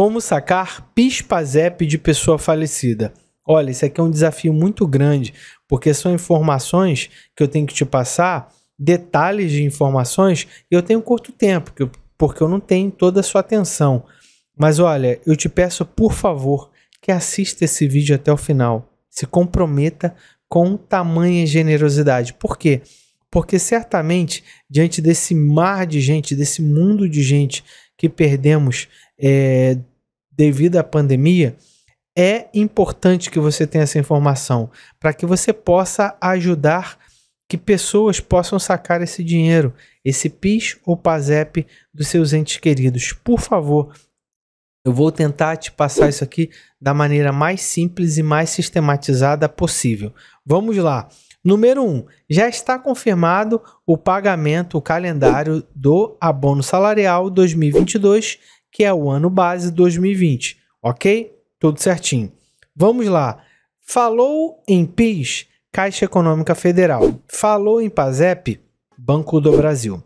Como sacar PIS-PASEP de pessoa falecida? Olha, isso aqui é um desafio muito grande, porque são informações que eu tenho que te passar, detalhes de informações, e eu tenho curto tempo, porque eu não tenho toda a sua atenção. Mas olha, eu te peço, por favor, que assista esse vídeo até o final. Se comprometa com tamanha generosidade. Por quê? Porque certamente, diante desse mar de gente, desse mundo de gente que perdemos é, devido à pandemia, é importante que você tenha essa informação para que você possa ajudar que pessoas possam sacar esse dinheiro, esse PIS ou PASEP dos seus entes queridos. Por favor, eu vou tentar te passar isso aqui da maneira mais simples e mais sistematizada possível. Vamos lá. Número 1. Um, já está confirmado o pagamento, o calendário do abono salarial 2022 que é o ano base 2020, ok? Tudo certinho. Vamos lá. Falou em PIS, Caixa Econômica Federal. Falou em PASEP, Banco do Brasil.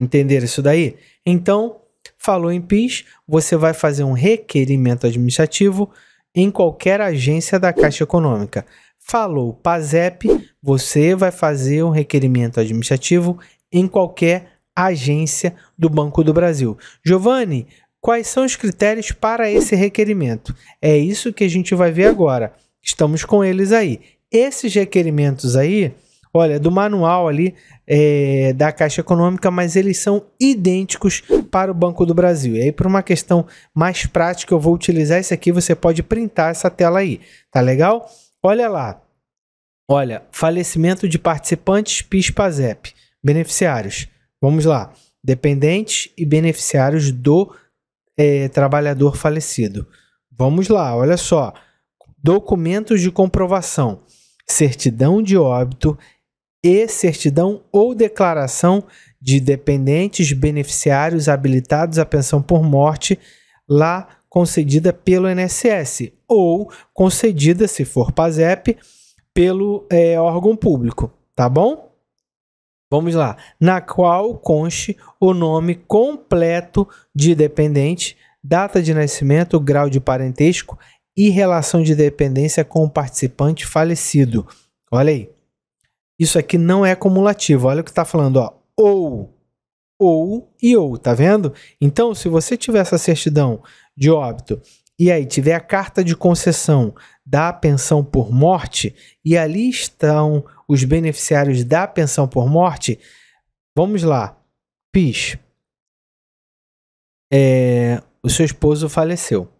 Entenderam isso daí? Então, falou em PIS, você vai fazer um requerimento administrativo em qualquer agência da Caixa Econômica. Falou PASEP, você vai fazer um requerimento administrativo em qualquer agência do Banco do Brasil. Giovanni, quais são os critérios para esse requerimento? É isso que a gente vai ver agora. Estamos com eles aí. Esses requerimentos aí, olha, do manual ali é, da Caixa Econômica, mas eles são idênticos para o Banco do Brasil. E aí, por uma questão mais prática, eu vou utilizar esse aqui. Você pode printar essa tela aí, tá legal? Olha lá. Olha, falecimento de participantes PIS-PASEP, beneficiários. Vamos lá. Dependentes e beneficiários do é, trabalhador falecido. Vamos lá, olha só. Documentos de comprovação, certidão de óbito e certidão ou declaração de dependentes beneficiários habilitados à pensão por morte lá concedida pelo INSS ou concedida, se for PASEP, pelo é, órgão público, tá bom? Vamos lá. Na qual conste o nome completo de dependente, data de nascimento, grau de parentesco e relação de dependência com o participante falecido. Olha aí. Isso aqui não é cumulativo. Olha o que está falando, ó. Ou, ou e ou, tá vendo? Então, se você tiver essa certidão de óbito e aí tiver a carta de concessão da pensão por morte e ali estão os beneficiários da pensão por morte, vamos lá. PIS. É, o seu esposo faleceu.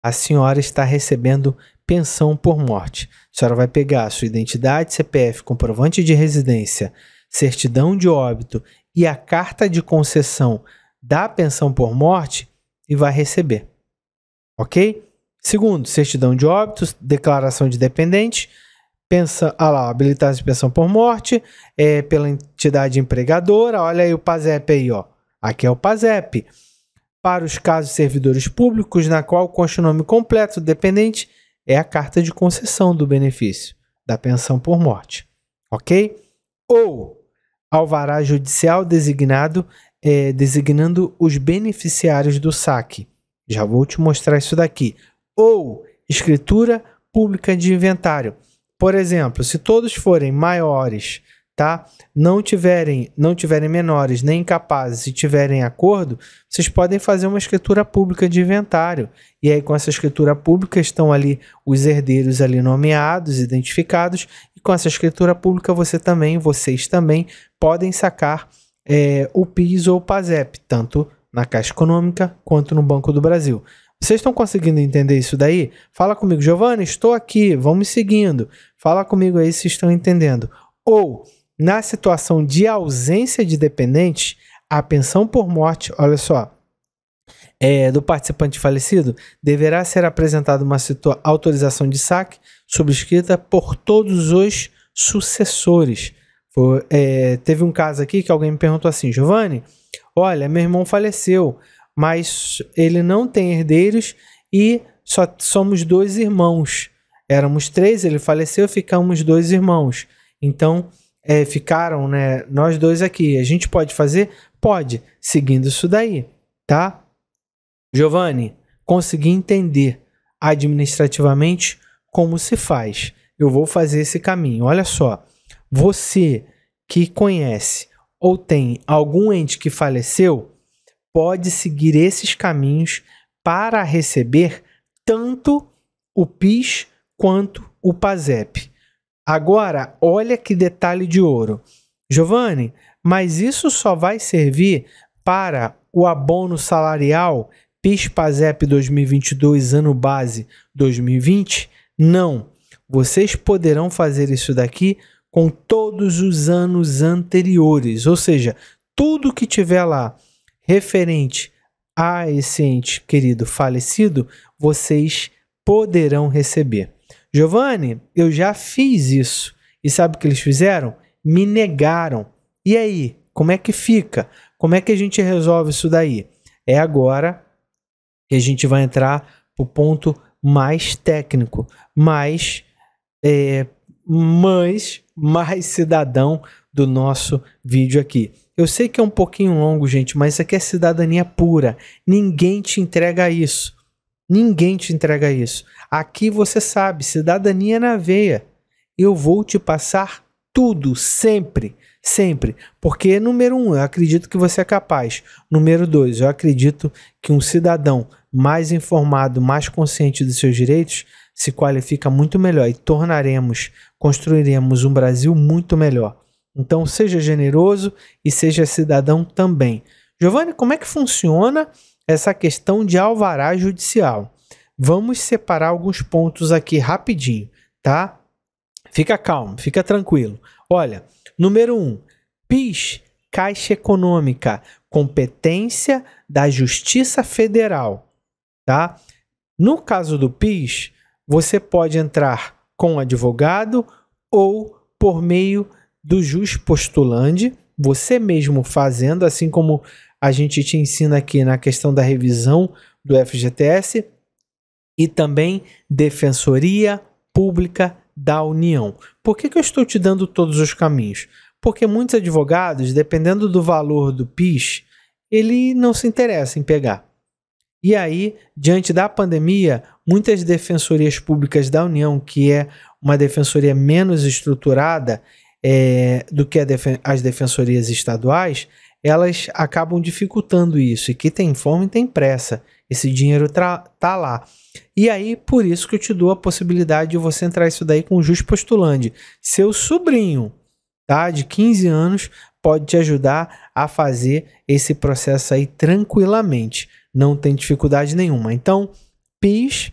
A senhora está recebendo pensão por morte. A senhora vai pegar sua identidade, CPF, comprovante de residência, certidão de óbito e a carta de concessão da pensão por morte e vai receber. Ok? Segundo, certidão de óbito, declaração de dependente, pensa, ah lá, habilitação de pensão por morte, é, pela entidade empregadora, olha aí o PASEP aí, ó. Aqui é o PASEP. Para os casos servidores públicos, na qual consta o nome completo do dependente, é a carta de concessão do benefício da pensão por morte, ok? Ou alvará judicial designado, é, designando os beneficiários do saque. Já vou te mostrar isso daqui. Ou escritura pública de inventário por exemplo, se todos forem maiores, tá? Não tiverem, não tiverem menores nem incapazes, se tiverem acordo, vocês podem fazer uma escritura pública de inventário. E aí com essa escritura pública estão ali os herdeiros ali nomeados, identificados, e com essa escritura pública você também, vocês também podem sacar é, o PIS ou o PASEP, tanto na Caixa Econômica quanto no Banco do Brasil. Vocês estão conseguindo entender isso daí? Fala comigo, Giovanni, estou aqui, Vamos me seguindo. Fala comigo aí se estão entendendo. Ou, na situação de ausência de dependente, a pensão por morte, olha só, é, do participante falecido, deverá ser apresentada uma autorização de saque subscrita por todos os sucessores. Foi, é, teve um caso aqui que alguém me perguntou assim, Giovanni, olha, meu irmão faleceu, mas ele não tem herdeiros e só somos dois irmãos. Éramos três, ele faleceu, ficamos dois irmãos. Então, é, ficaram né, nós dois aqui. A gente pode fazer? Pode, seguindo isso daí, tá? Giovanni, consegui entender administrativamente como se faz. Eu vou fazer esse caminho. Olha só, você que conhece ou tem algum ente que faleceu, pode seguir esses caminhos para receber tanto o PIS quanto o PASEP. Agora, olha que detalhe de ouro. Giovanni, mas isso só vai servir para o abono salarial PIS-PASEP 2022, ano base 2020? Não. Vocês poderão fazer isso daqui com todos os anos anteriores, ou seja, tudo que tiver lá referente a esse ente querido falecido, vocês poderão receber. Giovanni, eu já fiz isso. E sabe o que eles fizeram? Me negaram. E aí, como é que fica? Como é que a gente resolve isso daí? É agora que a gente vai entrar para o ponto mais técnico, mais é, mas mais cidadão do nosso vídeo aqui. Eu sei que é um pouquinho longo, gente, mas isso aqui é cidadania pura. Ninguém te entrega isso. Ninguém te entrega isso. Aqui você sabe, cidadania na veia. Eu vou te passar tudo, sempre, sempre. Porque, número um, eu acredito que você é capaz. Número dois, eu acredito que um cidadão mais informado, mais consciente dos seus direitos, se qualifica muito melhor e tornaremos, construiremos um Brasil muito melhor. Então seja generoso e seja cidadão também. Giovanni, como é que funciona essa questão de alvará judicial? Vamos separar alguns pontos aqui rapidinho, tá? Fica calmo, fica tranquilo. Olha, número um, PIS, Caixa Econômica, competência da Justiça Federal, tá? No caso do PIS, você pode entrar com advogado ou por meio do jus postulante, você mesmo fazendo, assim como a gente te ensina aqui na questão da revisão do FGTS e também Defensoria Pública da União. Por que, que eu estou te dando todos os caminhos? Porque muitos advogados, dependendo do valor do PIS, ele não se interessa em pegar. E aí, diante da pandemia, muitas defensorias públicas da União, que é uma defensoria menos estruturada é, do que defen as defensorias estaduais, elas acabam dificultando isso. E que tem fome tem pressa. Esse dinheiro tá lá. E aí, por isso que eu te dou a possibilidade de você entrar isso daí com o Jus postulante. Seu sobrinho, tá? De 15 anos, pode te ajudar a fazer esse processo aí tranquilamente não tem dificuldade nenhuma. Então, PIS,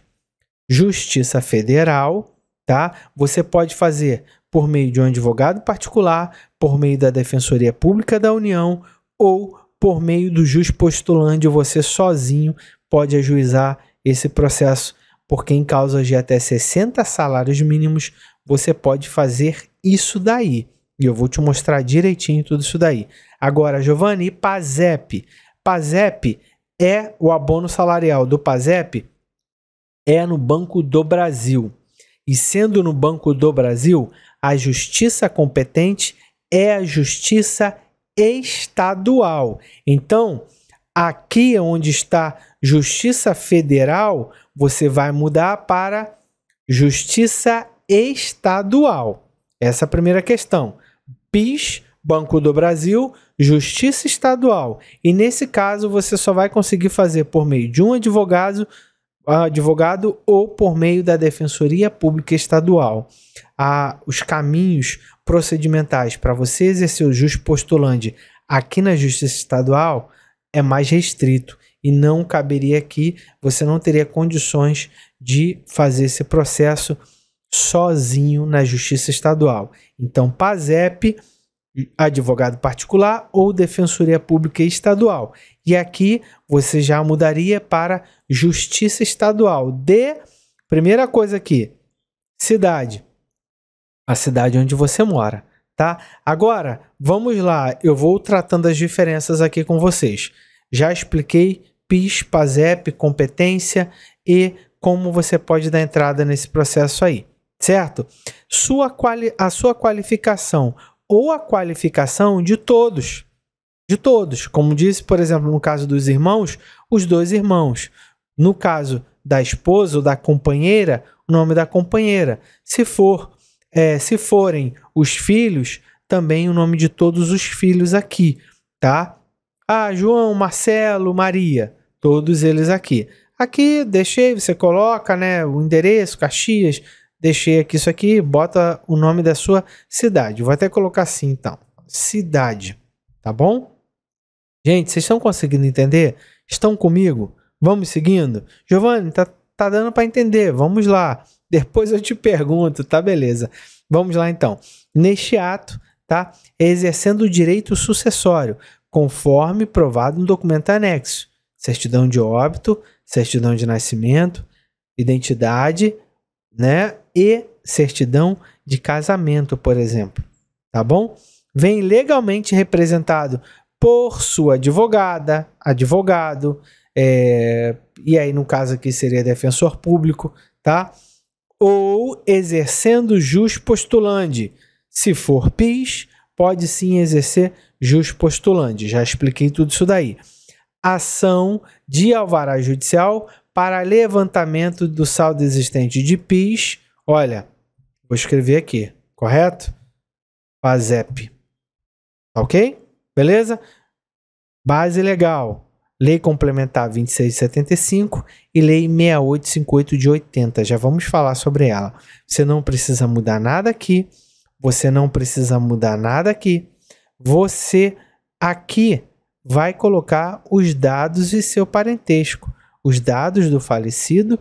Justiça Federal, tá? Você pode fazer por meio de um advogado particular, por meio da Defensoria Pública da União ou por meio do jus postulante, você sozinho pode ajuizar esse processo, porque em causas de até 60 salários mínimos, você pode fazer isso daí. E eu vou te mostrar direitinho tudo isso daí. Agora, Giovanni, Pazep PASEP? PASEP é o abono salarial do PASEP é no Banco do Brasil. E sendo no Banco do Brasil, a justiça competente é a justiça estadual. Então, aqui é onde está Justiça Federal, você vai mudar para Justiça Estadual. Essa é a primeira questão. PIS Banco do Brasil, Justiça Estadual. E nesse caso, você só vai conseguir fazer por meio de um advogado, ah, advogado ou por meio da Defensoria Pública Estadual. Ah, os caminhos procedimentais para você exercer o justo postulante aqui na Justiça Estadual é mais restrito e não caberia aqui, você não teria condições de fazer esse processo sozinho na Justiça Estadual. Então, PASEP advogado particular ou defensoria pública estadual. E aqui você já mudaria para justiça estadual de primeira coisa aqui, cidade. A cidade onde você mora, tá? Agora, vamos lá, eu vou tratando as diferenças aqui com vocês. Já expliquei PIS, PASEP, competência e como você pode dar entrada nesse processo aí, certo? Sua quali a sua qualificação ou a qualificação de todos. De todos. Como disse, por exemplo, no caso dos irmãos, os dois irmãos. No caso da esposa ou da companheira, o nome da companheira. Se for, é, se forem os filhos, também o nome de todos os filhos aqui, tá? Ah, João, Marcelo, Maria, todos eles aqui. Aqui deixei, você coloca, né, o endereço, Caxias, Deixei aqui isso aqui, bota o nome da sua cidade. Vou até colocar assim então. Cidade, tá bom? Gente, vocês estão conseguindo entender? Estão comigo? Vamos seguindo? Giovanni, tá, tá dando para entender. Vamos lá. Depois eu te pergunto, tá beleza? Vamos lá então. Neste ato, tá? É exercendo o direito sucessório, conforme provado no documento anexo. Certidão de óbito, certidão de nascimento, identidade, né? e certidão de casamento, por exemplo. Tá bom? Vem legalmente representado por sua advogada, advogado, é, e aí no caso aqui seria defensor público, tá? Ou exercendo jus postulante. Se for PIS, pode sim exercer jus postulante. Já expliquei tudo isso daí. Ação de alvará judicial para levantamento do saldo existente de PIS Olha, vou escrever aqui, correto? PASEP. Tá ok? Beleza? Base legal. Lei Complementar 2675 e Lei 6858 de 80. Já vamos falar sobre ela. Você não precisa mudar nada aqui. Você não precisa mudar nada aqui. Você aqui vai colocar os dados e seu parentesco, os dados do falecido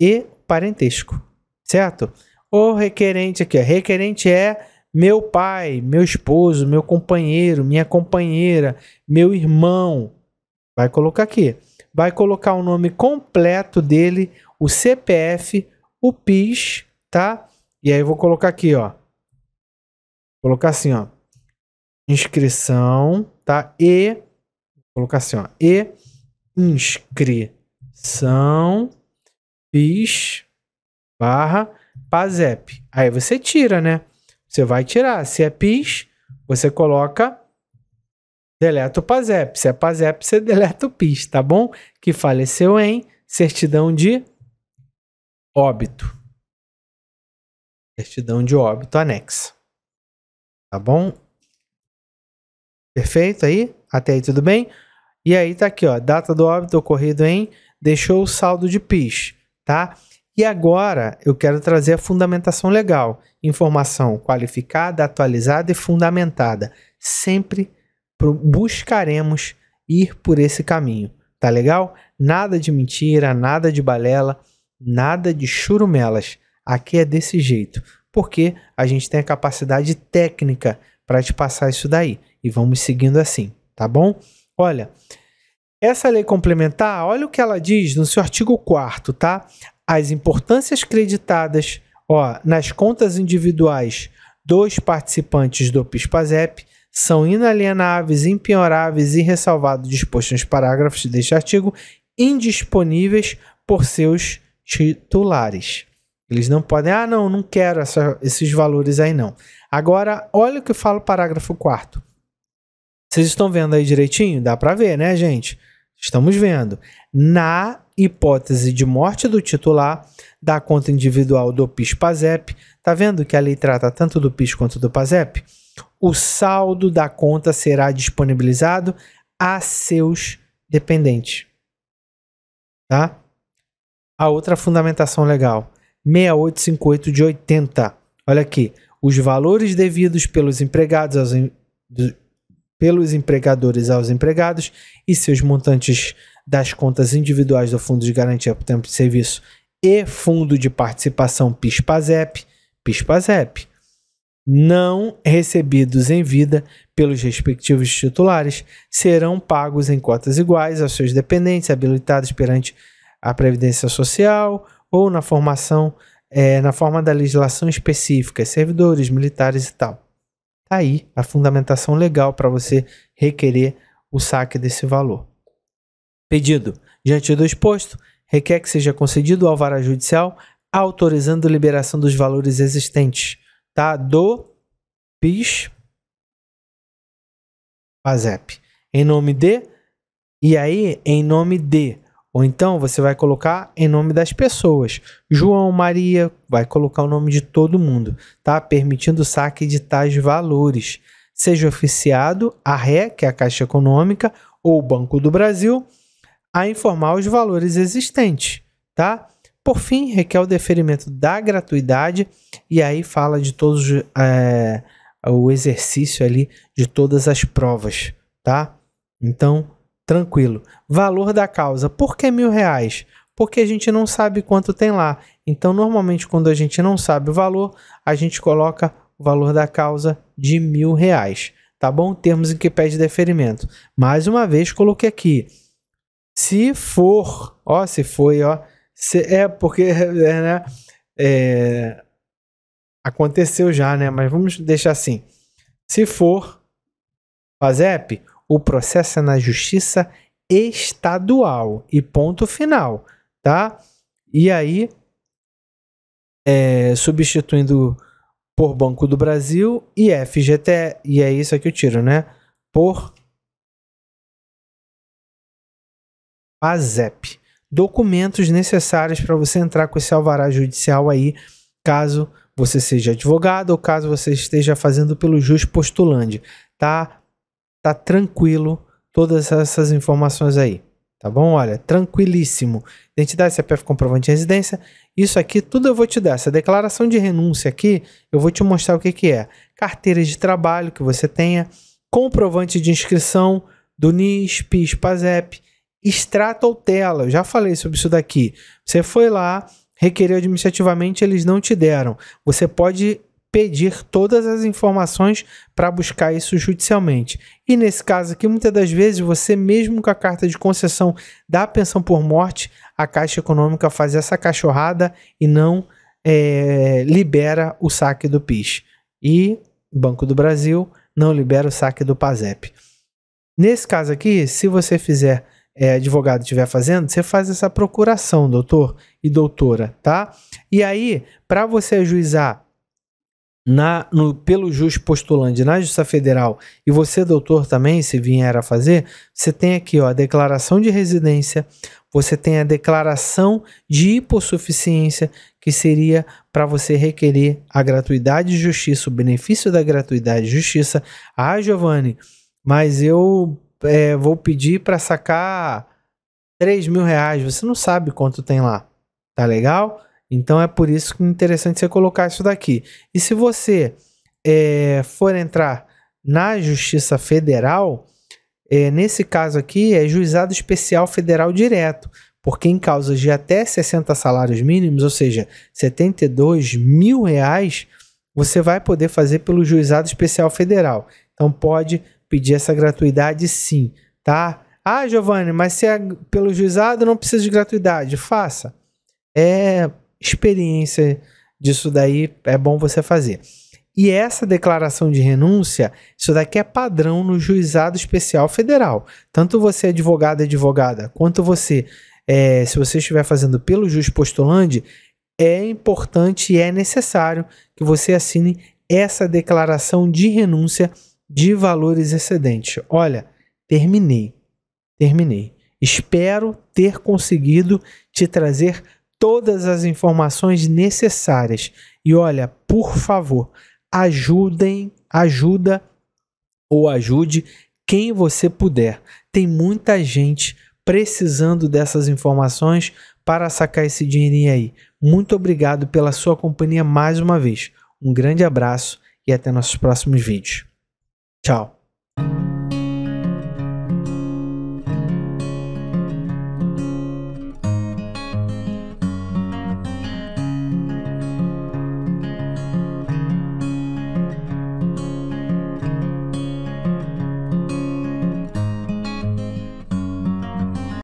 e parentesco certo? O requerente aqui, ó, requerente é meu pai, meu esposo, meu companheiro, minha companheira, meu irmão. Vai colocar aqui. Vai colocar o nome completo dele, o CPF, o PIS, tá? E aí eu vou colocar aqui, ó. Vou colocar assim, ó. Inscrição, tá? E vou colocar assim, ó. E inscrição PIS barra PASEP. Aí você tira, né? Você vai tirar. Se é PIS, você coloca deleta o PASEP. Se é PASEP, você deleta o PIS, tá bom? Que faleceu em certidão de óbito. Certidão de óbito anexa. Tá bom? Perfeito aí? Até aí tudo bem? E aí tá aqui, ó, data do óbito ocorrido em deixou o saldo de PIS, tá? E agora eu quero trazer a fundamentação legal. Informação qualificada, atualizada e fundamentada. Sempre buscaremos ir por esse caminho, tá legal? Nada de mentira, nada de balela, nada de churumelas. Aqui é desse jeito, porque a gente tem a capacidade técnica para te passar isso daí. E vamos seguindo assim, tá bom? Olha, essa lei complementar, olha o que ela diz no seu artigo 4 tá? as importâncias creditadas ó, nas contas individuais dos participantes do PIS-PASEP são inalienáveis, impenhoráveis e ressalvado disposto nos parágrafos deste artigo, indisponíveis por seus titulares. Eles não podem, ah, não, não quero essa, esses valores aí, não. Agora, olha o que fala o parágrafo 4. Vocês estão vendo aí direitinho? Dá para ver, né, gente? Estamos vendo. Na hipótese de morte do titular da conta individual do PIS-PASEP. Tá vendo que a lei trata tanto do PIS quanto do PASEP? O saldo da conta será disponibilizado a seus dependentes. Tá? A outra fundamentação legal, 6858 de 80. Olha aqui, os valores devidos pelos empregados aos em... pelos empregadores aos empregados e seus montantes das contas individuais do Fundo de Garantia por Tempo de Serviço e Fundo de Participação PIS-PASEP, PIS-PASEP, não recebidos em vida pelos respectivos titulares, serão pagos em cotas iguais aos seus dependentes habilitados perante a Previdência Social ou na formação é, na forma da legislação específica, servidores, militares e tal. Tá aí a fundamentação legal para você requerer o saque desse valor. Pedido. Diante do exposto, requer que seja concedido ao vara judicial autorizando a liberação dos valores existentes, tá? Do PIS PASEP. Em nome de e aí em nome de ou então você vai colocar em nome das pessoas. João, Maria, vai colocar o nome de todo mundo, tá? Permitindo o saque de tais valores. Seja oficiado a RE, que é a Caixa Econômica, ou o Banco do Brasil, a informar os valores existentes, tá? Por fim, requer o deferimento da gratuidade e aí fala de todos é, o exercício ali de todas as provas, tá? Então, tranquilo. Valor da causa, por que mil reais? Porque a gente não sabe quanto tem lá. Então, normalmente, quando a gente não sabe o valor, a gente coloca o valor da causa de mil reais, tá bom? Termos em que pede deferimento. Mais uma vez, coloquei aqui se for, ó, se foi, ó. Se, é, porque, é, né? É, aconteceu já, né? Mas vamos deixar assim. Se for FASEP, o processo é na justiça estadual e ponto final, tá? E aí, é, substituindo por Banco do Brasil e FGT e é isso aqui o tiro, né? Por PASEP. Documentos necessários para você entrar com esse alvará judicial aí, caso você seja advogado ou caso você esteja fazendo pelo jus postulante, tá? Tá tranquilo todas essas informações aí, tá bom? Olha, tranquilíssimo. Identidade, CPF, comprovante de residência, isso aqui tudo eu vou te dar. Essa declaração de renúncia aqui, eu vou te mostrar o que que é. Carteira de trabalho que você tenha, comprovante de inscrição do NIS, PIS, PASEP, extrato ou tela. Eu já falei sobre isso daqui. Você foi lá, requerer administrativamente, eles não te deram. Você pode pedir todas as informações para buscar isso judicialmente. E nesse caso aqui, muitas das vezes, você mesmo com a carta de concessão da pensão por morte, a Caixa Econômica faz essa cachorrada e não é, libera o saque do PIS. E Banco do Brasil não libera o saque do PASEP. Nesse caso aqui, se você fizer é, advogado estiver fazendo, você faz essa procuração, doutor e doutora, tá? E aí, para você ajuizar na, no, pelo juiz postulante na Justiça Federal e você, doutor, também, se vier a fazer, você tem aqui ó, a declaração de residência, você tem a declaração de hipossuficiência, que seria para você requerer a gratuidade de justiça, o benefício da gratuidade de justiça. Ah, Giovanni, mas eu é, vou pedir para sacar 3 mil reais. Você não sabe quanto tem lá. Tá legal? Então é por isso que é interessante você colocar isso daqui. E se você é, for entrar na Justiça Federal, é, nesse caso aqui é Juizado Especial Federal Direto, porque em causas de até 60 salários mínimos, ou seja, 72 mil reais, você vai poder fazer pelo Juizado Especial Federal. Então pode pedir essa gratuidade sim, tá? Ah, Giovanni, mas se é pelo juizado não precisa de gratuidade, faça. É experiência disso daí, é bom você fazer. E essa declaração de renúncia, isso daqui é padrão no juizado especial federal. Tanto você advogado advogada, quanto você, é, se você estiver fazendo pelo juiz postulante, é importante e é necessário que você assine essa declaração de renúncia de valores excedentes. Olha, terminei, terminei. Espero ter conseguido te trazer todas as informações necessárias. E olha, por favor, ajudem, ajuda ou ajude quem você puder. Tem muita gente precisando dessas informações para sacar esse dinheirinho aí. Muito obrigado pela sua companhia mais uma vez. Um grande abraço e até nossos próximos vídeos. Tchau.